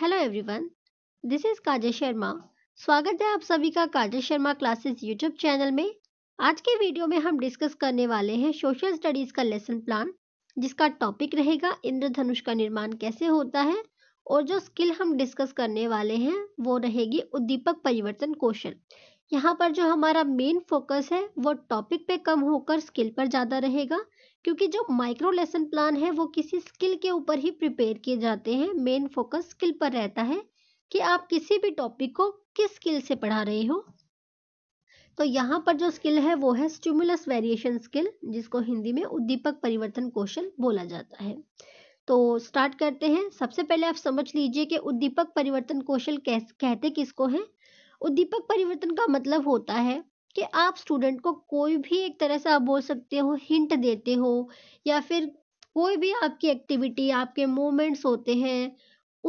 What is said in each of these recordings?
hello everyone this is Kajay Sharma स्वागत है आप सभी का Kajay Sharma classes YouTube channel में आज के वीडियो में हम डिस्कस करने वाले हैं सोशल स्टडीज का लेसन प्लान जिसका टॉपिक रहेगा इंद्रधनुष का निर्माण कैसे होता है और जो स्किल हम डिस्कस करने वाले हैं वो रहेगी उद्दीपक परिवर्तन कौशल यहाँ पर जो हमारा मेन फोकस है वो टॉपिक पे कम होकर स्किल पर ज़्यादा रहेगा क्योंकि जो माइक्रो लेसन प्लान है वो किसी स्किल के ऊपर ही प्रिपेयर किए जाते हैं मेन फोकस स्किल पर रहता है कि आप किसी भी टॉपिक को किस स्किल से पढ़ा रहे हो तो यहाँ पर जो स्किल है वो है स्टिमुलस वेरिएशन स्किल जिसको हिंदी में उद्दीपक परिवर्तन कौशल बोला जाता है तो स्टार्ट करते हैं सबसे पहले आप समझ लीजिए कि उद्दीपक परिवर्तन कौशल कहते किसको है उद्दीपक परिवर्तन का मतलब होता है कि आप स्टूडेंट को कोई भी एक तरह से आप बोल सकते हो हिंट देते हो या फिर कोई भी आपकी एक्टिविटी आपके मोमेंट्स होते हैं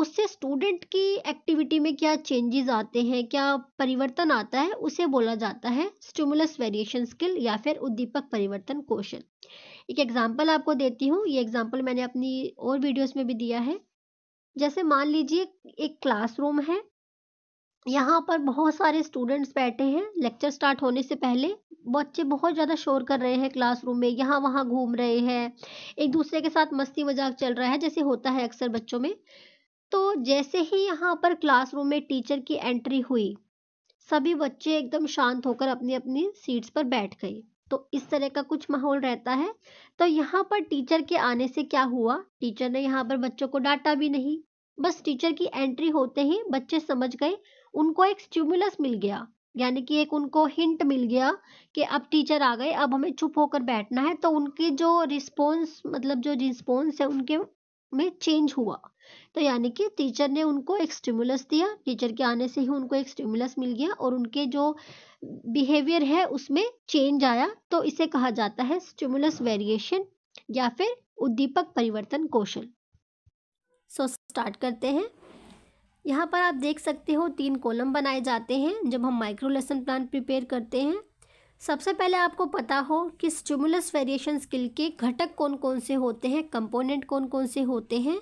उससे स्टूडेंट की एक्टिविटी में क्या चेंजेस आते हैं क्या परिवर्तन आता है उसे बोला जाता है स्टिमुलस वेरिएशन स्किल या फिर उद्दीपक परिवर्तन क्वेश्चन एक एग्जांपल आपको देती हूँ ये एग्जांपल मैंने अपनी और वीडियोस में भी दिया है जैसे मान लीजिए एक क्लासरूम है यहाँ पर बहुत सारे स्टूडेंट्स बैठे हैं लेक्चर स्टार्ट होने से पहले बच्चे बहुत ज़्यादा शोर कर रहे हैं क्लासरूम में यहाँ वहाँ घूम रहे हैं एक दूसरे के साथ मस्ती मजाक चल रहा है जैसे होता है अक्सर बच्चों में तो जैसे ही यहाँ पर क्लासरूम में टीचर की एंट्री हुई सभी बच्चे एकदम शांत होकर अपनी अपनी सीट्स पर बैठ गए तो इस तरह का कुछ माहौल रहता है तो यहाँ पर टीचर के आने से क्या हुआ टीचर ने यहाँ पर बच्चों को डांटा भी नहीं बस टीचर की एंट्री होते ही बच्चे समझ गए उनको एक स्टिमुलस मिल गया यानी कि एक उनको हिंट मिल गया कि अब टीचर आ गए अब हमें चुप होकर बैठना है तो उनके जो रिस्पॉन्स मतलब जो रिस्पॉन्स है उनके में चेंज हुआ तो यानी कि टीचर ने उनको एक स्टिमुलस दिया टीचर के आने से ही उनको एक स्टिमुलस मिल गया और उनके जो बिहेवियर है उसमें चेंज आया तो इसे कहा जाता है स्टिमुलस वेरिएशन या फिर उद्दीपक परिवर्तन कौशल सो स्टार्ट करते हैं यहाँ पर आप देख सकते हो तीन कॉलम बनाए जाते हैं जब हम माइक्रो लेसन प्लान प्रिपेयर करते हैं सबसे पहले आपको पता हो कि स्टिमुलस वेरिएशन स्किल के घटक कौन कौन से होते हैं कंपोनेंट कौन कौन से होते हैं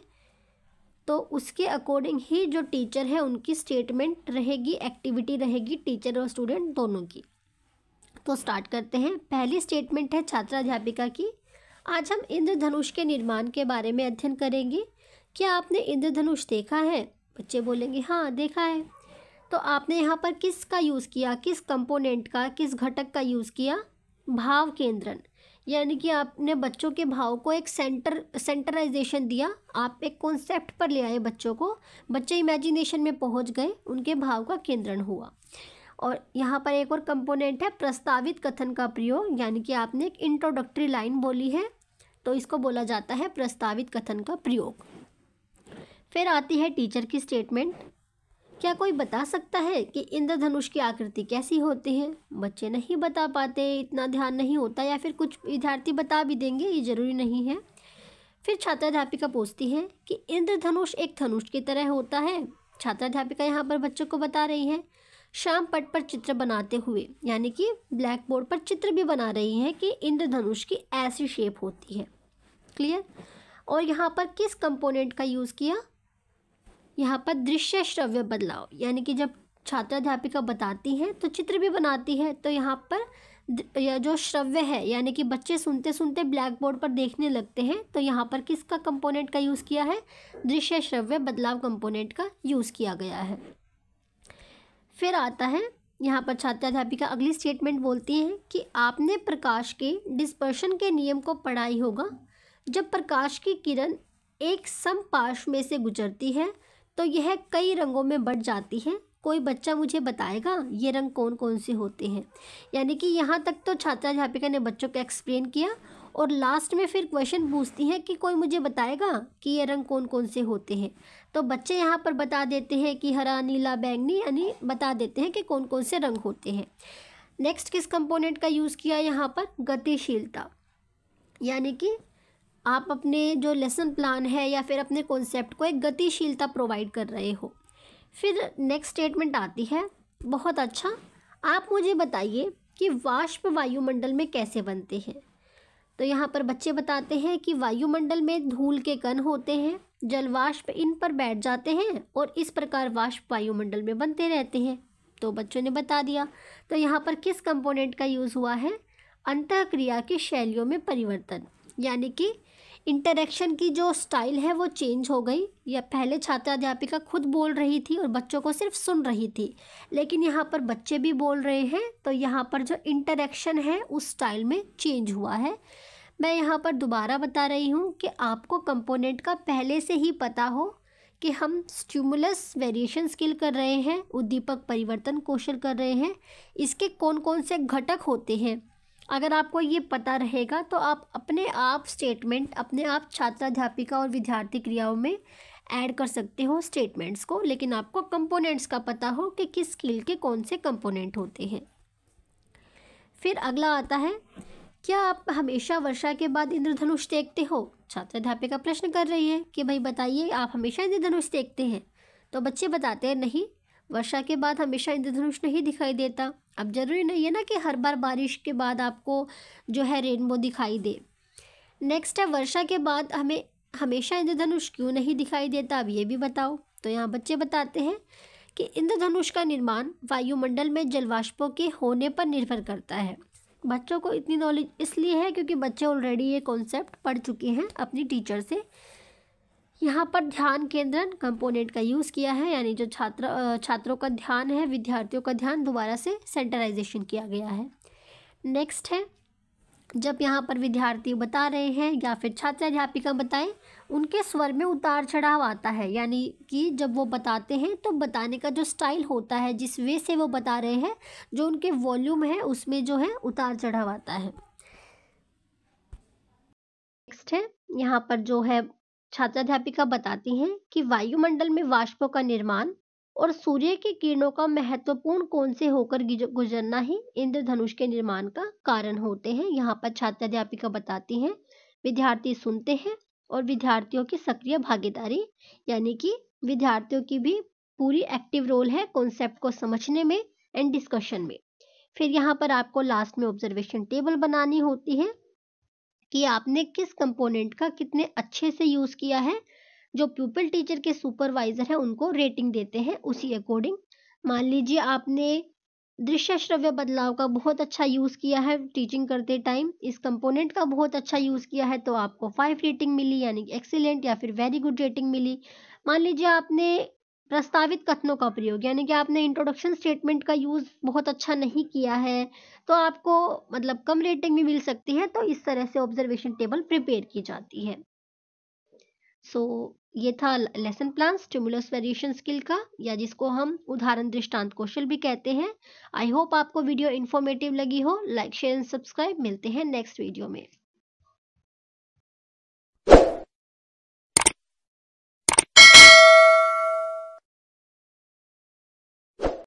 तो उसके अकॉर्डिंग ही जो टीचर है उनकी स्टेटमेंट रहेगी एक्टिविटी रहेगी टीचर और स्टूडेंट दोनों की तो स्टार्ट करते हैं पहली स्टेटमेंट है छात्र अध्यापिका की आज हम इंद्रधनुष के निर्माण के बारे में अध्ययन करेंगे क्या आपने इंद्रधनुष देखा है बच्चे बोलेंगे हाँ देखा है तो आपने यहाँ पर किस का यूज़ किया किस कंपोनेंट का किस घटक का यूज़ किया भाव केंद्रण यानी कि आपने बच्चों के भाव को एक सेंटर सेंटराइजेशन दिया आप एक कॉन्सेप्ट पर ले आए बच्चों को बच्चे इमेजिनेशन में पहुंच गए उनके भाव का केंद्रण हुआ और यहाँ पर एक और कंपोनेंट है प्रस्तावित कथन का प्रयोग यानी कि आपने एक इंट्रोडक्टरी लाइन बोली है तो इसको बोला जाता है प्रस्तावित कथन का प्रयोग फिर आती है टीचर की स्टेटमेंट क्या कोई बता सकता है कि इंद्रधनुष की आकृति कैसी होती है बच्चे नहीं बता पाते इतना ध्यान नहीं होता या फिर कुछ विद्यार्थी बता भी देंगे ये ज़रूरी नहीं है फिर छात्राध्यापिका पूछती है कि इंद्रधनुष एक धनुष की तरह होता है छात्राध्यापिका यहाँ पर बच्चों को बता रही है शाम पट पर चित्र बनाते हुए यानी कि ब्लैक बोर्ड पर चित्र भी बना रही है कि इंद्रधनुष की ऐसी शेप होती है क्लियर और यहाँ पर किस कंपोनेंट का यूज़ किया यहाँ पर दृश्य श्रव्य बदलाव यानी कि जब छात्र अध्यापिका बताती है तो चित्र भी बनाती है तो यहाँ पर या जो श्रव्य है यानी कि बच्चे सुनते सुनते ब्लैक बोर्ड पर देखने लगते हैं तो यहाँ पर किसका कंपोनेंट का यूज़ किया है दृश्य श्रव्य बदलाव कंपोनेंट का यूज़ किया गया है फिर आता है यहाँ पर छात्र अध्यापिका अगली स्टेटमेंट बोलती हैं कि आपने प्रकाश के डिस्पर्शन के नियम को पढ़ाई होगा जब प्रकाश की किरण एक समपाश में से गुजरती है तो यह कई रंगों में बढ़ जाती है कोई बच्चा मुझे बताएगा ये रंग कौन कौन से होते हैं यानी कि यहाँ तक तो छात्रा अध्यापिका ने बच्चों को एक्सप्लेन किया और लास्ट में फिर क्वेश्चन पूछती हैं कि कोई मुझे बताएगा कि ये रंग कौन कौन से होते हैं तो बच्चे यहाँ पर बता देते हैं कि हरा नीला बैंगनी यानी बता देते हैं कि कौन कौन से रंग होते हैं नेक्स्ट किस कंपोनेंट का यूज़ किया यहाँ पर गतिशीलता यानी कि आप अपने जो लेसन प्लान है या फिर अपने कॉन्सेप्ट को एक गतिशीलता प्रोवाइड कर रहे हो फिर नेक्स्ट स्टेटमेंट आती है बहुत अच्छा आप मुझे बताइए कि वाष्प वायुमंडल में कैसे बनते हैं तो यहाँ पर बच्चे बताते हैं कि वायुमंडल में धूल के कण होते हैं जल वाष्प इन पर बैठ जाते हैं और इस प्रकार वाष्प वायुमंडल में बनते रहते हैं तो बच्चों ने बता दिया तो यहाँ पर किस कंपोनेंट का यूज़ हुआ है अंतः क्रिया की शैलियों में परिवर्तन यानी कि इंटरेक्शन की जो स्टाइल है वो चेंज हो गई या पहले छात्रा अध्यापिका खुद बोल रही थी और बच्चों को सिर्फ सुन रही थी लेकिन यहाँ पर बच्चे भी बोल रहे हैं तो यहाँ पर जो इंटरेक्शन है उस स्टाइल में चेंज हुआ है मैं यहाँ पर दोबारा बता रही हूँ कि आपको कंपोनेंट का पहले से ही पता हो कि हम स्ट्यूमुलस वेरिएशन स्किल कर रहे हैं उद्दीपक परिवर्तन कौशल कर रहे हैं इसके कौन कौन से घटक होते हैं अगर आपको ये पता रहेगा तो आप अपने आप स्टेटमेंट अपने आप छात्र अध्यापिका और विद्यार्थी क्रियाओं में ऐड कर सकते हो स्टेटमेंट्स को लेकिन आपको कंपोनेंट्स का पता हो कि किस स्किल के कौन से कंपोनेंट होते हैं फिर अगला आता है क्या आप हमेशा वर्षा के बाद इंद्रधनुष देखते हो छात्र अध्यापिका प्रश्न कर रही है कि भाई बताइए आप हमेशा इंद्रधनुष देखते हैं तो बच्चे बताते हैं नहीं वर्षा के बाद हमेशा इंद्रधनुष नहीं दिखाई देता अब ज़रूरी नहीं है ना कि हर बार बारिश के बाद आपको जो है रेनबो दिखाई दे नेक्स्ट है वर्षा के बाद हमें हमेशा इंद्रधनुष क्यों नहीं दिखाई देता अब ये भी बताओ तो यहाँ बच्चे बताते हैं कि इंद्रधनुष का निर्माण वायुमंडल में जलवाष्पों के होने पर निर्भर करता है बच्चों को इतनी नॉलेज इसलिए है क्योंकि बच्चे ऑलरेडी ये कॉन्सेप्ट पढ़ चुके हैं अपनी टीचर से यहाँ पर ध्यान केंद्रण कंपोनेंट का यूज़ किया है यानी जो छात्र छात्रों का ध्यान है विद्यार्थियों का ध्यान दोबारा से सेंटराइजेशन किया गया है नेक्स्ट है जब यहाँ पर विद्यार्थी बता रहे हैं या फिर छात्र अध्यापिका बताएं उनके स्वर में उतार चढ़ाव आता है यानी कि जब वो बताते हैं तो बताने का जो स्टाइल होता है जिस वे से वो बता रहे हैं जो उनके वॉल्यूम है उसमें जो है उतार चढ़ाव आता है नेक्स्ट है यहाँ पर जो है छात्राध्यापिका बताती हैं कि वायुमंडल में वाष्पों का निर्माण और सूर्य के किरणों का महत्वपूर्ण कौन से होकर गुजरना ही इंद्रधनुष के निर्माण का कारण होते हैं यहाँ पर छात्राध्यापिका बताती हैं विद्यार्थी सुनते हैं और विद्यार्थियों की सक्रिय भागीदारी यानी कि विद्यार्थियों की भी पूरी एक्टिव रोल है कॉन्सेप्ट को समझने में एंड डिस्कशन में फिर यहाँ पर आपको लास्ट में ऑब्जर्वेशन टेबल बनानी होती है कि आपने किस कंपोनेंट का कितने अच्छे से यूज़ किया है जो प्यूपल टीचर के सुपरवाइजर है उनको रेटिंग देते हैं उसी अकॉर्डिंग मान लीजिए आपने दृश्य श्रव्य बदलाव का बहुत अच्छा यूज़ किया है टीचिंग करते टाइम इस कंपोनेंट का बहुत अच्छा यूज़ किया है तो आपको फाइव रेटिंग मिली यानी एक्सीलेंट या फिर वेरी गुड रेटिंग मिली मान लीजिए आपने प्रस्तावित कथनों का प्रयोग यानी कि आपने इंट्रोडक्शन स्टेटमेंट का यूज़ बहुत अच्छा नहीं किया है तो आपको मतलब कम रेटिंग भी मिल सकती है तो इस तरह से ऑब्जर्वेशन टेबल प्रिपेयर की जाती है सो so, ये था lesson plan stimulus variation skill का या जिसको हम उदाहरण दृष्टांत कौशल भी कहते हैं आई होप आपको वीडियो इन्फॉर्मेटिव लगी हो लाइक शेयर एंड सब्सक्राइब मिलते हैं नेक्स्ट वीडियो में